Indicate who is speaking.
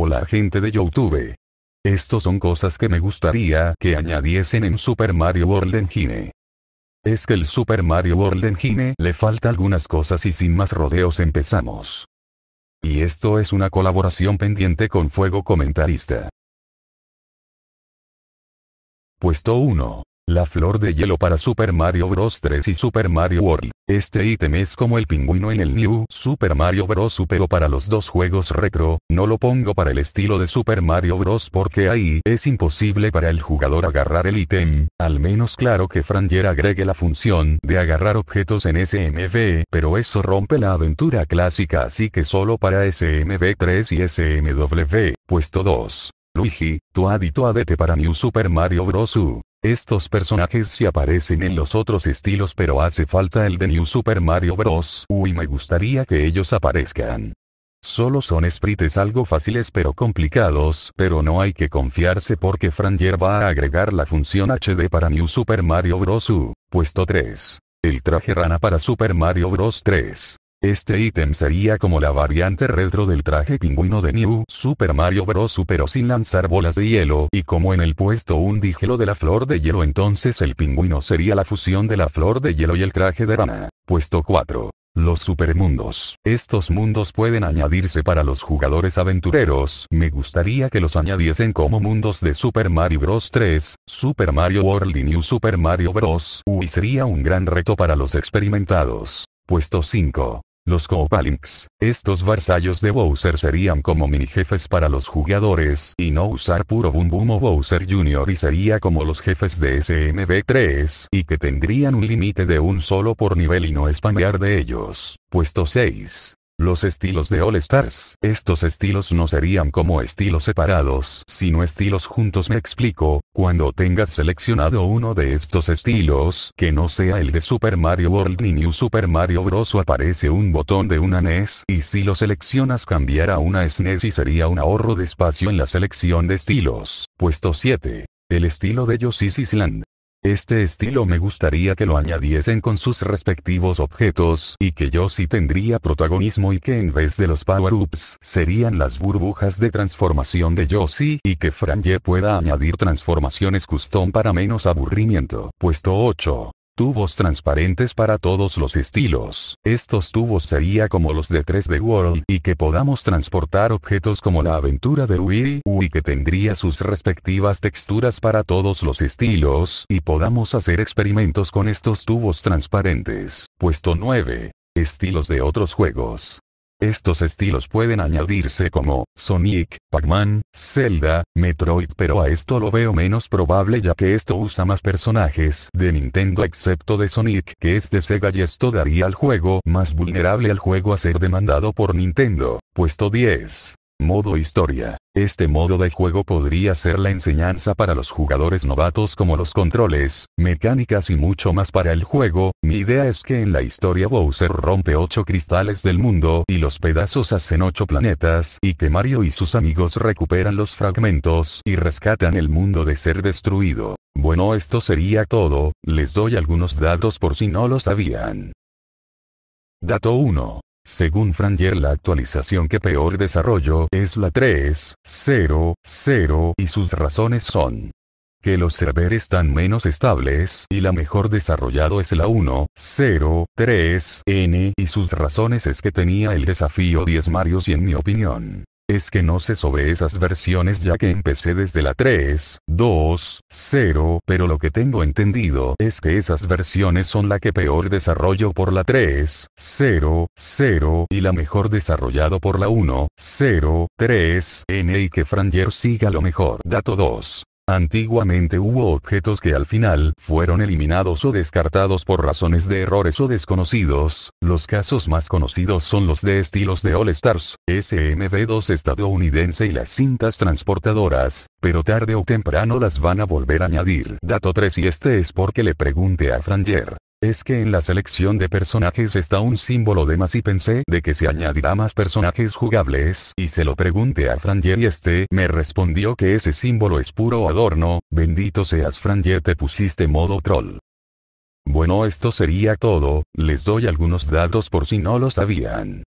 Speaker 1: Hola la gente de Youtube. Estos son cosas que me gustaría que añadiesen en Super Mario World Engine. Es que el Super Mario World Engine le falta algunas cosas y sin más rodeos empezamos. Y esto es una colaboración pendiente con Fuego Comentarista. Puesto 1. La flor de hielo para Super Mario Bros. 3 y Super Mario World. Este ítem es como el pingüino en el New Super Mario Bros. pero para los dos juegos retro, no lo pongo para el estilo de Super Mario Bros. porque ahí es imposible para el jugador agarrar el ítem, al menos claro que Franger agregue la función de agarrar objetos en SMB, pero eso rompe la aventura clásica así que solo para SMB3 y SMW. Puesto 2. Luigi, tu adito adete para New Super Mario Bros. U. Estos personajes sí aparecen en los otros estilos pero hace falta el de New Super Mario Bros. U y me gustaría que ellos aparezcan. Solo son sprites algo fáciles pero complicados, pero no hay que confiarse porque Franger va a agregar la función HD para New Super Mario Bros. U, puesto 3. El traje rana para Super Mario Bros. 3. Este ítem sería como la variante retro del traje pingüino de New Super Mario Bros. pero sin lanzar bolas de hielo y como en el puesto un lo de la flor de hielo entonces el pingüino sería la fusión de la flor de hielo y el traje de rana. Puesto 4. Los supermundos. Estos mundos pueden añadirse para los jugadores aventureros. Me gustaría que los añadiesen como mundos de Super Mario Bros. 3, Super Mario World y New Super Mario Bros. U y sería un gran reto para los experimentados. Puesto 5. Los Copalinks. estos varsallos de Bowser serían como mini jefes para los jugadores y no usar puro Boom Boom o Bowser Jr. y sería como los jefes de SMB3 y que tendrían un límite de un solo por nivel y no spamear de ellos. Puesto 6. Los estilos de All Stars. Estos estilos no serían como estilos separados, sino estilos juntos me explico, cuando tengas seleccionado uno de estos estilos, que no sea el de Super Mario World ni New Super Mario Bros. aparece un botón de una NES, y si lo seleccionas cambiará a una SNES e y sería un ahorro de espacio en la selección de estilos. Puesto 7. El estilo de Yoshi's Island. Este estilo me gustaría que lo añadiesen con sus respectivos objetos y que yo sí tendría protagonismo y que en vez de los power-ups serían las burbujas de transformación de Yoshi y que Franje pueda añadir transformaciones custom para menos aburrimiento. Puesto 8. Tubos transparentes para todos los estilos. Estos tubos sería como los de 3D World y que podamos transportar objetos como la aventura de Wii U y que tendría sus respectivas texturas para todos los estilos y podamos hacer experimentos con estos tubos transparentes. Puesto 9. Estilos de otros juegos. Estos estilos pueden añadirse como Sonic, Pac-Man, Zelda, Metroid pero a esto lo veo menos probable ya que esto usa más personajes de Nintendo excepto de Sonic que es de Sega y esto daría al juego más vulnerable al juego a ser demandado por Nintendo. Puesto 10. Modo historia. Este modo de juego podría ser la enseñanza para los jugadores novatos como los controles, mecánicas y mucho más para el juego. Mi idea es que en la historia Bowser rompe 8 cristales del mundo y los pedazos hacen 8 planetas y que Mario y sus amigos recuperan los fragmentos y rescatan el mundo de ser destruido. Bueno esto sería todo, les doy algunos datos por si no lo sabían. Dato 1. Según Franger la actualización que peor desarrollo es la 3.0.0 y sus razones son que los servers están menos estables y la mejor desarrollado es la 1.0.3n y sus razones es que tenía el desafío 10 marios y en mi opinión es que no sé sobre esas versiones ya que empecé desde la 3, 2, 0, pero lo que tengo entendido es que esas versiones son la que peor desarrollo por la 3, 0, 0 y la mejor desarrollado por la 1, 0, 3, N y que Franger siga lo mejor. Dato 2. Antiguamente hubo objetos que al final fueron eliminados o descartados por razones de errores o desconocidos. Los casos más conocidos son los de estilos de All Stars, SMB2 estadounidense y las cintas transportadoras, pero tarde o temprano las van a volver a añadir. Dato 3 y este es porque le pregunte a Franger es que en la selección de personajes está un símbolo de más y pensé de que se añadirá más personajes jugables, y se lo pregunté a Franje y este me respondió que ese símbolo es puro adorno, bendito seas Franje te pusiste modo troll. Bueno esto sería todo, les doy algunos datos por si no lo sabían.